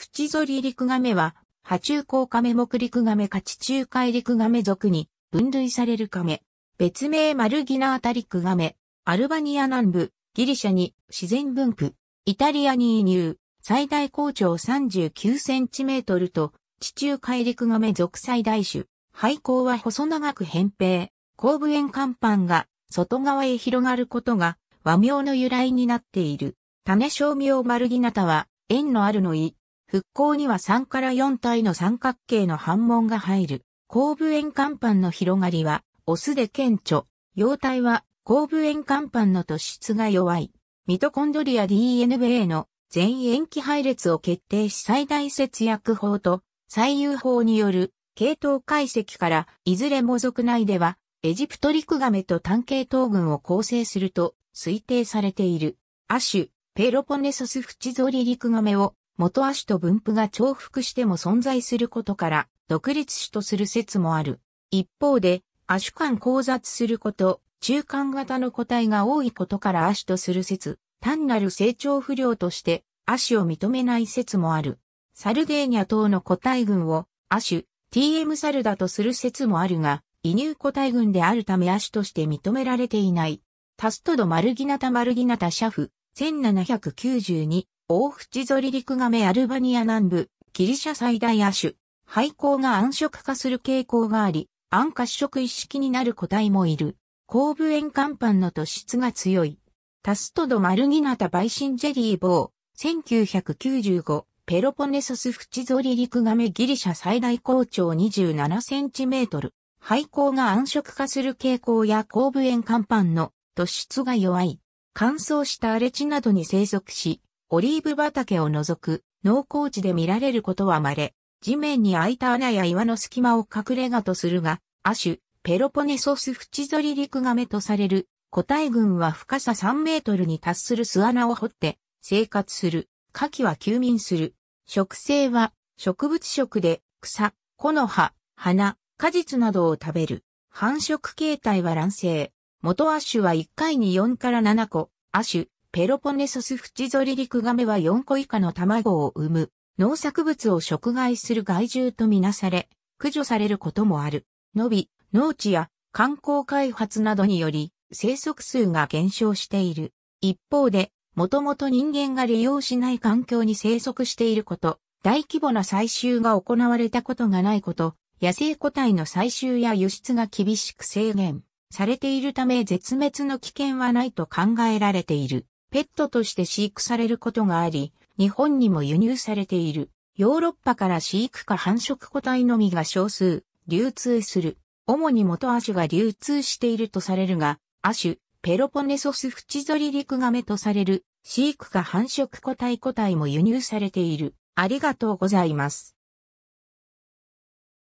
縁反り陸亀は、波中甲亀目陸亀か地中海陸亀属に分類される亀。別名マルギナータリク亀。アルバニア南部、ギリシャに自然分布。イタリアに移入。最大高長39センチメートルと、地中海陸亀属最大種。廃校は細長く扁平。後部円甲板が外側へ広がることが和名の由来になっている。種小名マルギナタは縁のあるのい。復興には3から4体の三角形の反門が入る。後部円甲板の広がりは、オスで顕著。様態は、後部円甲板の突出が弱い。ミトコンドリア DNA の全塩基配列を決定し最大節約法と最優法による系統解析からいずれも族内ではエジプトリクガメと単系統群を構成すると推定されている。アシュ、ペロポネソスフチゾリリクガメを元足と分布が重複しても存在することから、独立種とする説もある。一方で、足間交雑すること、中間型の個体が多いことから足とする説、単なる成長不良として足を認めない説もある。サルデーニャ等の個体群を足、TM サルだとする説もあるが、移入個体群であるため足として認められていない。タストド・マルギナタ・マルギナタ・シャフ、1792、大淵ゾリリクガメアルバニア南部、ギリシャ最大亜種、廃校が暗色化する傾向があり、暗褐色一式になる個体もいる。後部円甲板の突出が強い。タストドマルギナタバイシンジェリーボー、1995、ペロポネソスフチゾリリクガメギリシャ最大高長27センチメートル。廃校が暗色化する傾向や後部円甲板の突出が弱い。乾燥した荒れ地などに生息し、オリーブ畑を除く農耕地で見られることは稀。地面に開いた穴や岩の隙間を隠れがとするが、亜種、ペロポネソスフチゾリリクガメとされる、個体群は深さ3メートルに達する巣穴を掘って生活する。夏季は休眠する。植生は植物食で草、木の葉、花、果実などを食べる。繁殖形態は卵生。元亜種は1回に4から7個、亜種、ペロポネソスフチゾリリクガメは4個以下の卵を産む、農作物を食害する害獣とみなされ、駆除されることもある。伸び、農地や観光開発などにより、生息数が減少している。一方で、もともと人間が利用しない環境に生息していること、大規模な採集が行われたことがないこと、野生個体の採集や輸出が厳しく制限されているため絶滅の危険はないと考えられている。ペットとして飼育されることがあり、日本にも輸入されている。ヨーロッパから飼育か繁殖個体のみが少数、流通する。主に元亜種が流通しているとされるが、亜種、ペロポネソスフチゾリリクガメとされる、飼育か繁殖個体個体も輸入されている。ありがとうございます。